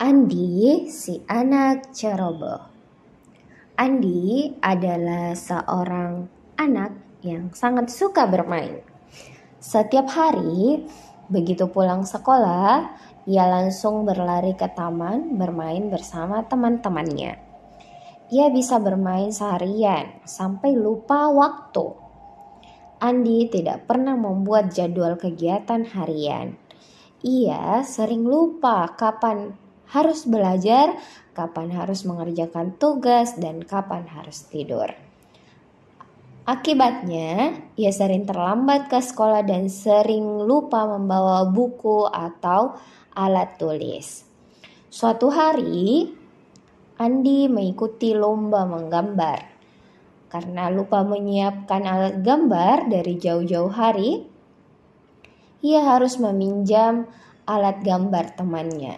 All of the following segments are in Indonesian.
Andi, si anak ceroboh. Andi adalah seorang anak yang sangat suka bermain. Setiap hari, begitu pulang sekolah, ia langsung berlari ke taman bermain bersama teman-temannya. Ia bisa bermain seharian sampai lupa waktu. Andi tidak pernah membuat jadwal kegiatan harian. Ia sering lupa kapan harus belajar, kapan harus mengerjakan tugas, dan kapan harus tidur. Akibatnya, ia sering terlambat ke sekolah dan sering lupa membawa buku atau alat tulis. Suatu hari, Andi mengikuti lomba menggambar. Karena lupa menyiapkan alat gambar dari jauh-jauh hari, ia harus meminjam alat gambar temannya.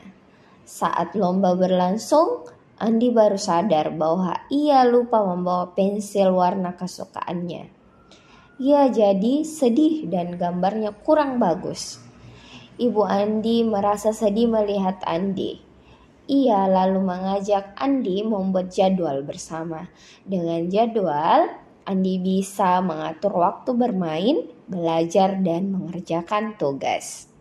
Saat lomba berlangsung, Andi baru sadar bahwa ia lupa membawa pensil warna kesukaannya. Ia jadi sedih dan gambarnya kurang bagus. Ibu Andi merasa sedih melihat Andi. Ia lalu mengajak Andi membuat jadwal bersama. Dengan jadwal, Andi bisa mengatur waktu bermain, belajar, dan mengerjakan tugas.